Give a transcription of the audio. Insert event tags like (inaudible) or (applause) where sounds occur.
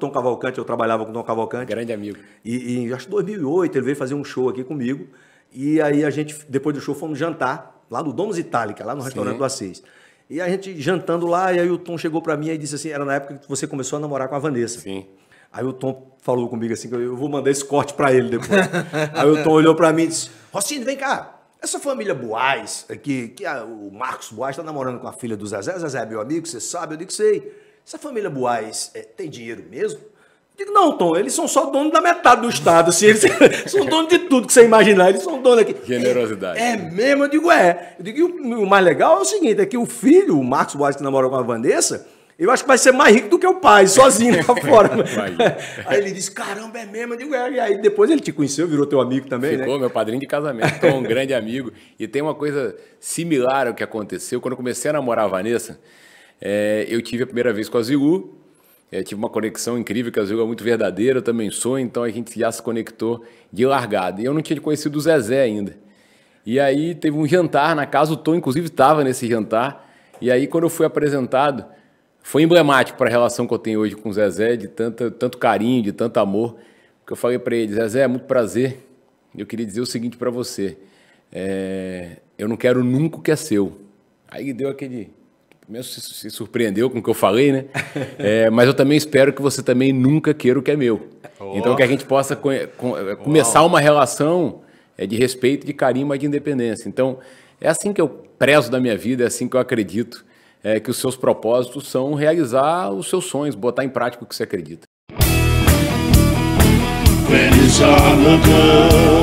Tom Cavalcante, eu trabalhava com Tom Cavalcante. Grande amigo. E, e acho que em 2008 ele veio fazer um show aqui comigo. E aí a gente, depois do show, fomos jantar lá no Domus Itálica, lá no restaurante Sim. do Assis. E a gente jantando lá, e aí o Tom chegou para mim e disse assim: era na época que você começou a namorar com a Vanessa. Sim. Aí o Tom falou comigo assim: eu vou mandar esse corte para ele depois. (laughs) aí o Tom olhou para mim e disse: Rocinho, vem cá. Essa família Boaz aqui, que a, o Marcos Boaz está namorando com a filha do Zezé. Zezé é meu amigo, você sabe? Eu digo, sei. Essa família Boaz é, tem dinheiro mesmo? Eu digo, não, Tom, eles são só dono da metade do Estado. Assim, eles (laughs) são dono de tudo que você imaginar. Eles são dono aqui. Generosidade. É, é mesmo? Eu digo, é. Eu digo, o, o mais legal é o seguinte, é que o filho, o Marcos Boaz, que namorou com a Vanessa eu acho que vai ser mais rico do que o pai, sozinho (laughs) lá fora. (laughs) aí ele disse: caramba, é mesmo. Eu digo, é. E aí depois ele te conheceu, virou teu amigo também. Né? Ficou né? meu padrinho de casamento, um grande amigo. E tem uma coisa similar ao que aconteceu quando eu comecei a namorar a Vanessa. É, eu tive a primeira vez com a Zilu, é, eh, tive uma conexão incrível, que a Zilu é muito verdadeira, eu também sou, então a gente já se conectou de largada. E eu não tinha conhecido o Zezé ainda. E aí teve um jantar na casa, o Tom inclusive estava nesse jantar. E aí quando eu fui apresentado, foi emblemático para a relação que eu tenho hoje com o Zezé, de tanto, tanto carinho, de tanto amor, que eu falei para ele, Zezé, é muito prazer, eu queria dizer o seguinte para você, é, eu não quero nunca o que é seu. Aí ele deu aquele... Mesmo se, se surpreendeu com o que eu falei, né? (laughs) É, mas eu também espero que você também nunca queira o que é meu. Oh. Então que a gente possa começar uma relação é, de respeito, de carinho, mas de independência. Então é assim que eu prezo da minha vida, é assim que eu acredito é, que os seus propósitos são realizar os seus sonhos, botar em prática o que você acredita. When it's all